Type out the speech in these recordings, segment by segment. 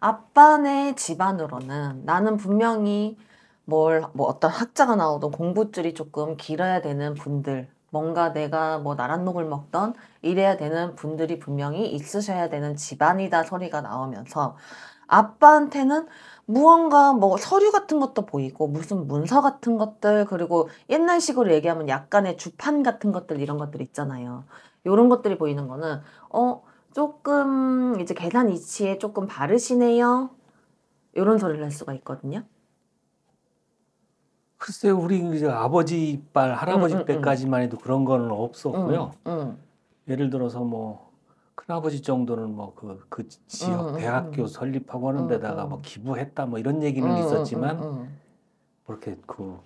아빠네 집안으로는 나는 분명히 뭘, 뭐 어떤 학자가 나오던 공부줄이 조금 길어야 되는 분들, 뭔가 내가 뭐 나랏목을 먹던 이래야 되는 분들이 분명히 있으셔야 되는 집안이다 소리가 나오면서 아빠한테는 무언가 뭐 서류 같은 것도 보이고 무슨 문서 같은 것들 그리고 옛날식으로 얘기하면 약간의 주판 같은 것들 이런 것들 있잖아요. 이런 것들이 보이는 거는 어 조금 이제 계단 위치에 조금 바르시네요. 이런 소리를 할 수가 있거든요. 글쎄 요 우리 이제 아버지 이빨 할아버지 음, 음, 음, 때까지만 해도 그런 거는 없었고요. 음, 음, 예를 들어서 뭐 큰아버지 정도는 뭐 그그 그 지역 음, 대학교 설립하고 하는 데다가 뭐 기부했다 뭐 이런 얘기는 있었지만 그렇게 그뭐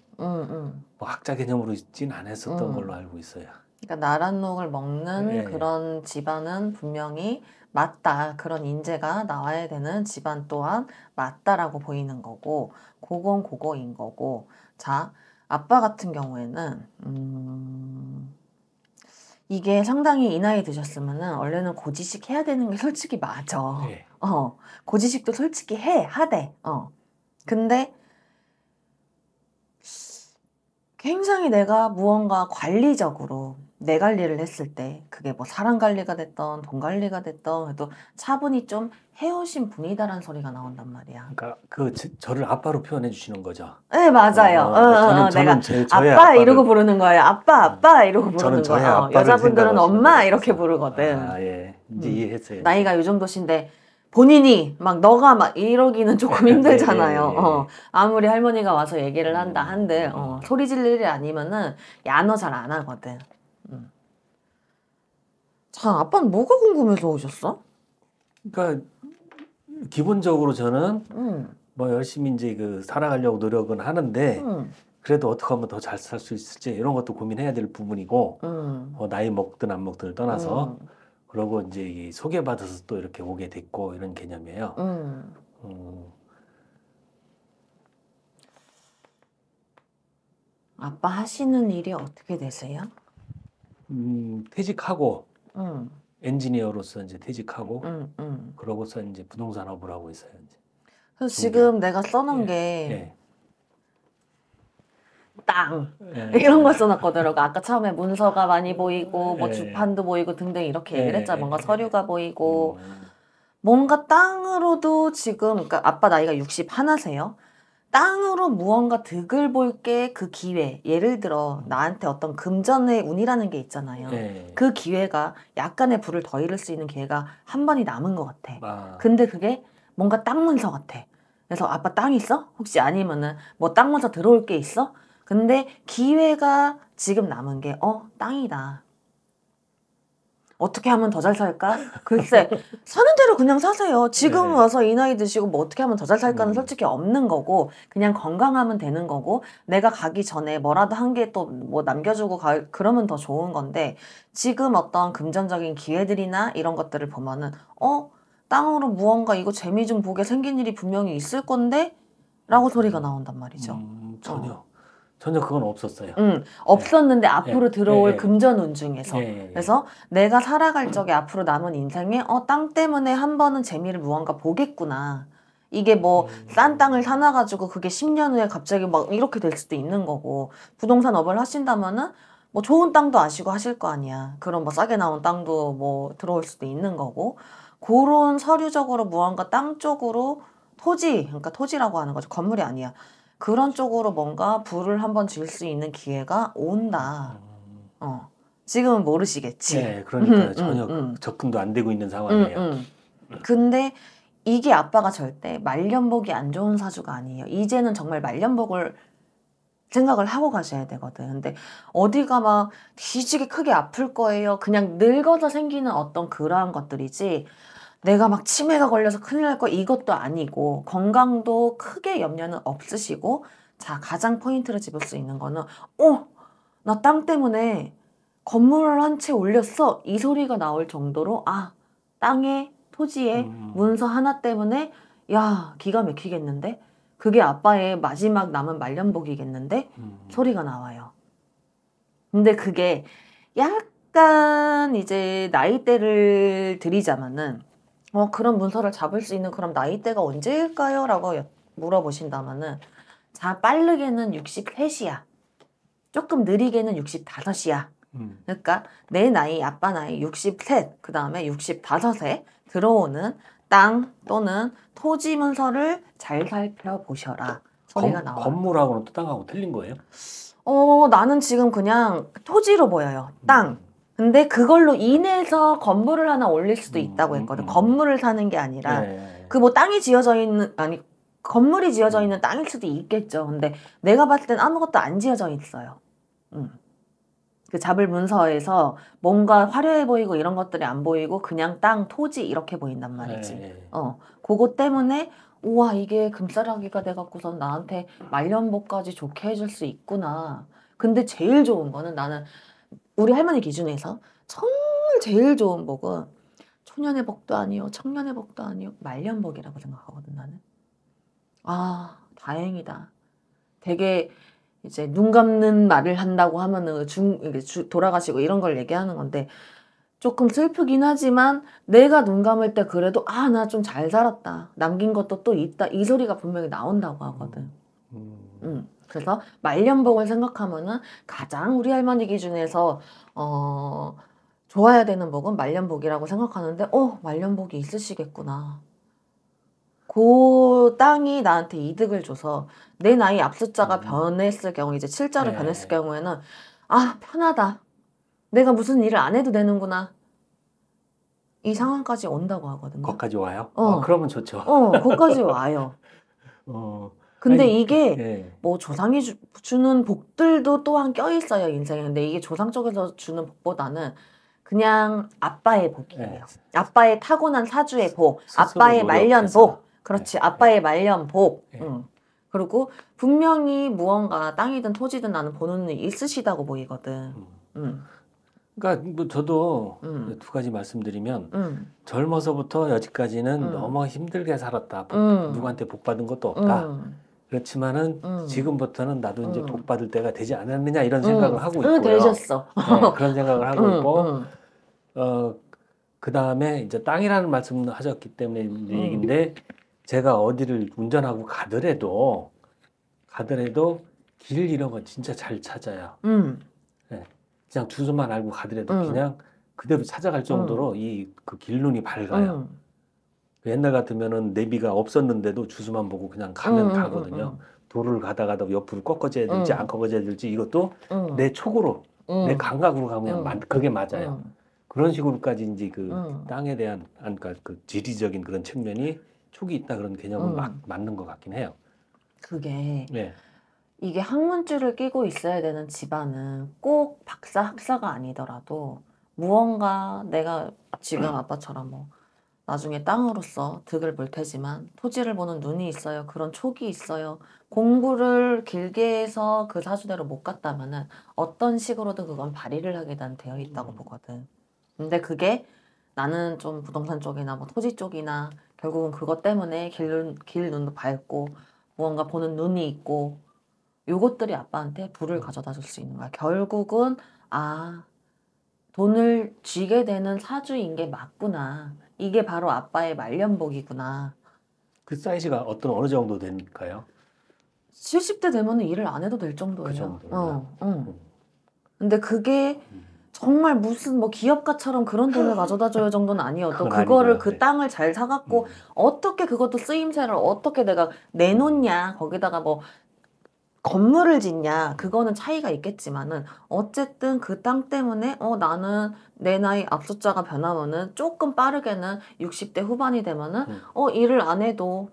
학자 개념으로 있진 않았었던 걸로 알고 있어요. 그러니까 나랏농을 먹는 예, 그런 집안은 분명히 맞다 그런 인재가 나와야 되는 집안 또한 맞다라고 보이는 거고 고건 고거인 거고 자 아빠 같은 경우에는 음 이게 상당히 이 나이 드셨으면은 원래는 고지식 해야 되는 게 솔직히 맞아 네. 어 고지식도 솔직히 해 하대 어 근데 굉장히 내가 무언가 관리적으로 내 관리를 했을 때 그게 뭐 사람 관리가 됐던 돈 관리가 됐던 그래도 차분히 좀 헤어신 분이다라는 소리가 나온단 말이야. 그러니까 그 제, 저를 아빠로 표현해 주시는 거죠. 네 맞아요. 어, 어, 저는, 어. 어, 어, 저는 내가 제, 아빠 아빠를, 이러고 부르는 거예요. 아빠 음. 아빠 이러고 부르는 거예요. 여자분들은 엄마 이렇게 부르거든. 아 예. 이제 음. 이해했어요. 나이가 요 정도신데 본인이 막 너가 막 이러기는 조금 네, 힘들잖아요. 네, 네, 네. 어, 아무리 할머니가 와서 얘기를 한다 음. 한들 어, 소리 질 일이 아니면은 야너잘 안 하거든. 자, 아, 아빠는 뭐가 궁금해서 오셨어? 그러니까 기본적으로 저는 음. 뭐 열심히 이제 그 살아가려고 노력은 하는데 음. 그래도 어떻게 하면 더 잘 살 수 있을지 이런 것도 고민해야 될 부분이고 음. 어, 나이 먹든 안 먹든을 떠나서 그러고 이제 소개받아서 또 이렇게 오게 됐고 이런 개념이에요. 어. 아빠 하시는 일이 어떻게 되세요? 음, 퇴직하고 음. 엔지니어로서 이제 퇴직하고 음, 음. 그러고서 이제 부동산업을 하고 있어요. 이제. 그래서 지금 내가 써놓은 예. 게 예. 땅 예. 이런 걸 써놨거든요. 그러니까 아까 처음에 문서가 많이 보이고 뭐 예. 주판도 보이고 등등 이렇게 얘기를 예. 했잖아. 뭔가 서류가 보이고 음. 뭔가 땅으로도 지금 그러니까 아빠 나이가 60 하나세요. 땅으로 무언가 득을 볼 게 그 기회 예를 들어 나한테 어떤 금전의 운이라는 게 있잖아요 네. 그 기회가 약간의 불을 더 잃을 수 있는 기회가 한 번이 남은 것 같아 아. 근데 그게 뭔가 땅 문서 같아 그래서 아빠 땅 있어 혹시 아니면은 뭐 땅 문서 들어올 게 있어 근데 기회가 지금 남은 게 어 땅이다 어떻게 하면 더 잘 살까? 글쎄 사는 대로 그냥 사세요. 지금 네 와서 이 나이 드시고 뭐 어떻게 하면 더 잘 살까는 음. 솔직히 없는 거고 그냥 건강하면 되는 거고 내가 가기 전에 뭐라도 한 개 또 뭐 남겨주고 가, 그러면 더 좋은 건데 지금 어떤 금전적인 기회들이나 이런 것들을 보면은 어 땅으로 무언가 이거 재미 좀 보게 생긴 일이 분명히 있을 건데 라고 음. 소리가 나온단 말이죠. 음, 어. 전혀. 어. 전혀 그건 없었어요. 음, 없었는데 네. 앞으로 네. 들어올 네. 예, 금전운 중에서 그래서 내가 살아갈 적에 앞으로 남은 인생에 어땅 때문에 한 번은 재미를 무언가 보겠구나. 이게 뭐싼 음. 땅을 사놔 가지고 그게 10년 후에 갑자기 막 이렇게 될 수도 있는 거고 부동산 업을 하신다면은 뭐 좋은 땅도 아시고 하실 거 아니야. 그런 뭐 싸게 나온 땅도 뭐 들어올 수도 있는 거고 그런 서류적으로 무언가 땅 쪽으로 토지 그러니까 토지라고 하는 거죠. 건물이 아니야. 그런 쪽으로 뭔가 불을 한번 질 수 있는 기회가 온다. 음. 어. 지금은 모르시겠지. 네, 그러니까 음, 전혀 음, 음, 접근도 안 되고 있는 음, 상황이에요. 음, 근데 이게 아빠가 절대 말년복이 안 좋은 사주가 아니에요. 이제는 정말 말년복을 생각을 하고 가셔야 되거든. 근데 어디가 막 뒤지게 크게 아플 거예요. 그냥 늙어서 생기는 어떤 그러한 것들이지 내가 막 치매가 걸려서 큰일 날 거 이것도 아니고 건강도 크게 염려는 없으시고 자 가장 포인트를 집을 수 있는 거는 어! 나 땅 때문에 건물을 한 채 올렸어 이 소리가 나올 정도로 아 땅에 토지에 음. 문서 하나 때문에 야 기가 막히겠는데 그게 아빠의 마지막 남은 말년복이겠는데 음. 소리가 나와요 근데 그게 약간 이제 나이대를 들이자면은 어, 그런 문서를 잡을 수 있는 그럼 나이대가 언제일까요? 라고 물어보신다면은 자 빠르게는 63이야. 조금 느리게는 65이야. 음. 그러니까 내 나이, 아빠 나이 63, 그 다음에 6 5에 들어오는 땅 또는 토지 문서를 잘 살펴보셔라. 소리가 나와. 건물하고는 또 땅하고 틀린 거예요? 어, 나는 지금 그냥 토지로 보여요. 땅. 음. 근데 그걸로 인해서 건물을 하나 올릴 수도 음, 있다고 했거든. 음, 음, 건물을 사는 게 아니라 네. 예, 예, 예. 그뭐 땅이 지어져 있는 아니 건물이 지어져 음. 있는 땅일 수도 있겠죠. 근데 내가 봤을 땐 아무것도 안 지어져 있어요. 음. 그 잡을 문서에서 뭔가 화려해 보이고 이런 것들이 안 보이고 그냥 땅, 토지 이렇게 보인단 말이지. 네. 어, 그거 때문에 우와 이게 금싸라기가 돼갖고선 나한테 말년복까지 좋게 해줄 수 있구나. 근데 제일 좋은 거는 나는 우리 할머니 기준에서 정말 제일 좋은 복은 초년의 복도 아니요, 청년의 복도 아니요, 말년 복이라고 생각하거든 나는. 아, 다행이다. 되게 이제 눈 감는 말을 한다고 하면은 중 이게 돌아가시고 이런 걸 얘기하는 건데 조금 슬프긴 하지만 내가 눈 감을 때 그래도 아 나 좀 잘 살았다 남긴 것도 또 있다 이 소리가 분명히 나온다고 하거든. 음. 음. 그래서 말년복을 생각하면은 가장 우리 할머니 기준에서 어 좋아야 되는 복은 말년복이라고 생각하는데 어 말년복이 있으시겠구나. 그 땅이 나한테 이득을 줘서 내 나이 앞숫자가 음. 변했을 경우 이제 7자로 네. 변했을 경우에는 아 편하다. 내가 무슨 일을 안 해도 되는구나. 이 상황까지 온다고 하거든요. 거까지 와요? 어. 어 그러면 좋죠. 어, 거까지 와요. 어. 근데 아니, 이게 네. 뭐 조상이 주, 는 복들도 또한 껴 있어요 인생에. 근데 이게 조상 쪽에서 주는 복보다는 그냥 아빠의 복이에요. 네. 아빠의 타고난 사주의 복, 예. 아빠의 말년 복, 그렇지 네. 아빠의 말년 복. 응. 그리고 분명히 무언가 땅이든 토지든 나는 보는 일 있으시다고 보이거든. 음. 그러니까 뭐 저도 음. 두 가지 말씀드리면 음. 젊어서부터 여지까지는 음. 너무 힘들게 살았다. 복, 누구한테 복 받은 것도 없다. 그렇지만은 음. 지금부터는 나도 이제 음. 독 받을 때가 되지 않았느냐 이런 생각을 음. 하고 어, 있고요. 되셨어. 네, 그런 생각을 하고 음, 있고 음. 어, 그 다음에 이제 땅이라는 말씀을 하셨기 때문에 음. 얘기인데 제가 어디를 운전하고 가더라도 가더라도 길 이런 건 진짜 잘 찾아야. 네, 그냥 주소만 알고 가더라도 그냥 그대로 찾아갈 정도로 이 그 길눈이 밝아요. 그 옛날 같으면은 내비가 없었는데도 주소만 보고 그냥 가면 음, 가거든요. 음, 도를 가다 가도 옆으로 꺾어져야 될지 안 꺾어져야 될지 이것도 내 촉으로 내 감각으로 가면 음. 그게 맞아요. 그런 식으로까지 이제 그 땅에 대한 그러니까 그 지리적인 그런 측면이 촉이 있다 그런 개념은 막 맞는 것 같긴 해요. 그게 네. 이게 학문줄을 끼고 있어야 되는 집안은 꼭 박사 학사가 아니더라도 무언가 내가 지금 아빠처럼 뭐 나중에 땅으로서 득을 볼 테지만 토지를 보는 눈이 있어요. 그런 촉이 있어요. 공부를 길게 해서 그 사주대로 못 갔다면은 어떤 식으로든 그건 발휘를 하게 되어 있다고 음. 보거든. 근데 그게 나는 좀 부동산 쪽이나 뭐 토지 쪽이나 결국은 그것 때문에 길, 길 눈도 밝고 무언가 보는 눈이 있고 요것들이 아빠한테 불을 음. 가져다 줄 수 있는 거야. 결국은 아 돈을 쥐게 되는 사주인 게 맞구나. 이게 바로 아빠의 말년복이구나. 그 사이즈가 어떤 어느 정도 될까요? 70대 되면 일을 안 해도 될 정도예요. 그 정도. 어, 응. 어. 음. 근데 그게 정말 무슨 뭐 기업가처럼 그런 돈을 가져다 줘요 정도는 아니어도 그거를 그 아니고요. 그 땅을 잘 사갖고 음. 어떻게 그것도 쓰임새를 어떻게 내가 내놓냐 거기다가 뭐 건물을 짓냐 그거는 차이가 있겠지만은 어쨌든 그 땅 때문에 어 나는 내 나이 앞숫자가 변하면은 조금 빠르게는 60대 후반이 되면은 음. 어 일을 안 해도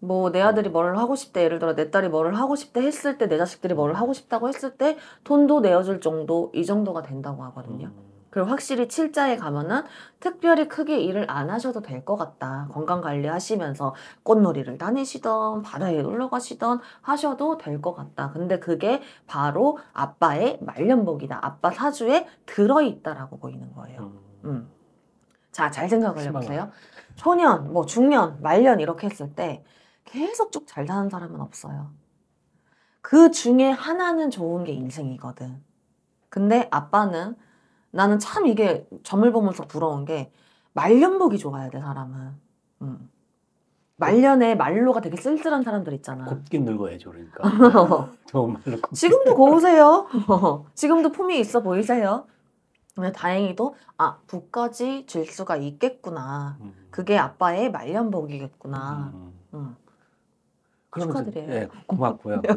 뭐 내 아들이 뭘 음. 하고 싶대 예를 들어 내 딸이 뭘 하고 싶대 했을 때 내 자식들이 뭘 하고 싶다고 했을 때 돈도 내어줄 정도 이 정도가 된다고 하거든요. 음. 그리고 확실히 7자에 가면은 특별히 크게 일을 안 하셔도 될 것 같다. 건강 관리하시면서 꽃놀이를 다니시던 바다에 놀러 가시던 하셔도 될 것 같다. 근데 그게 바로 아빠의 말년복이다. 아빠 사주에 들어있다라고 보이는 거예요. 음. 음. 자, 잘 생각을 해보세요. 초년, 뭐 중년, 말년 이렇게 했을 때 계속 쭉 잘 사는 사람은 없어요. 그 중에 하나는 좋은 게 인생이거든. 근데 아빠는 나는 참 이게 점을 보면서 부러운 게 말년복이 좋아야 돼 사람은. 음. 말년에 말로가 되게 쓸쓸한 사람들 있잖아. 곱게 늙어야죠, 그러니까. 정말로 지금도 고우세요. 지금도 품이 있어 보이세요. 근데 다행히도 아 부까지 질 수가 있겠구나. 음. 그게 아빠의 말년복이겠구나. 음. 음. 축하드려요. 예, 고맙고요. 네.